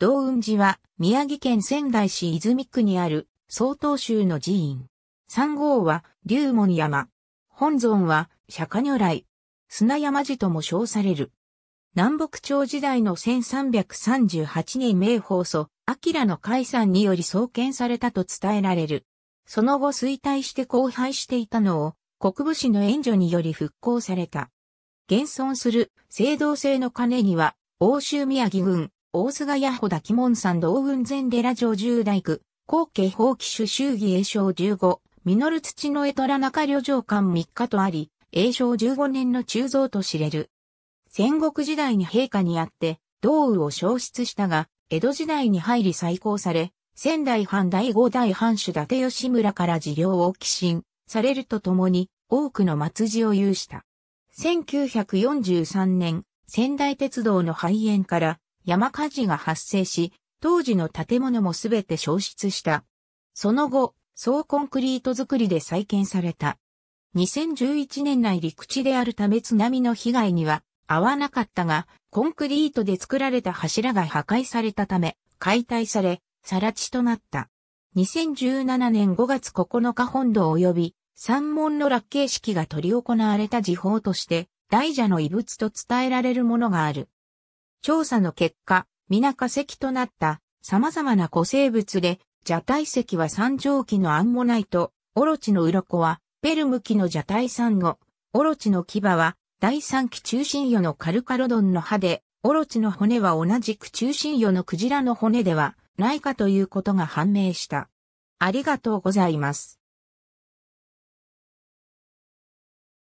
道雲寺は、宮城県仙台市泉区にある、曹洞宗の寺院。三号は、龍門山。本尊は、釈迦如来。砂山寺とも称される。南北朝時代の1338年名放祖、明の解散により創建されたと伝えられる。その後衰退して荒廃していたのを、国武士の援助により復興された。現存する、青銅製の鐘には、欧州宮城軍、大菅谷穂田木門山道雲前寺城十大区、後継法騎手衆議栄正十五、実土の江虎中旅城館三日とあり、栄正十五年の中蔵と知れる。戦国時代に陛下にあって、道雨を消失したが、江戸時代に入り再興され、仙台藩第五代藩主伊達吉村から事業を寄進されるとともに、多くの末寺を有した。1943年、仙台鉄道の廃園から山火事が発生し、当時の建物もすべて消失した。その後、総コンクリート作りで再建された。2011年内陸地であるため津波の被害には合わなかったが、コンクリートで作られた柱が破壊されたため、解体され、更地となった。2017年5月9日本土及び、山門の落慶式が取り行われた時報として、大蛇の遺物と伝えられるものがある。調査の結果、皆化石となった様々な古生物で、蛇体石は三畳紀のアンモナイト、オロチの鱗は、ペルム紀の蛇体サンゴ、オロチの牙は、第三期中心魚のカルカロドンの歯で、オロチの骨は同じく中心魚のクジラの骨ではないかということが判明した。ありがとうございます。